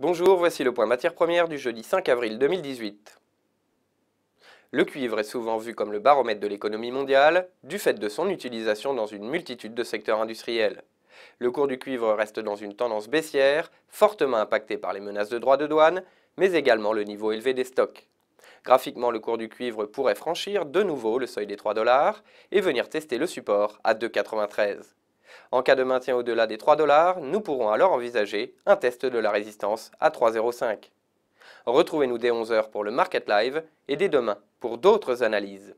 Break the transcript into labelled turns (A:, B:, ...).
A: Bonjour, voici le point matière première du jeudi 5 avril 2018. Le cuivre est souvent vu comme le baromètre de l'économie mondiale, du fait de son utilisation dans une multitude de secteurs industriels. Le cours du cuivre reste dans une tendance baissière, fortement impactée par les menaces de droits de douane, mais également le niveau élevé des stocks. Graphiquement, le cours du cuivre pourrait franchir de nouveau le seuil des 3 dollars et venir tester le support à 2,93. En cas de maintien au-delà des 3 dollars, nous pourrons alors envisager un test de la résistance à 3,05. Retrouvez-nous dès 11h pour le Market Live et dès demain pour d'autres analyses.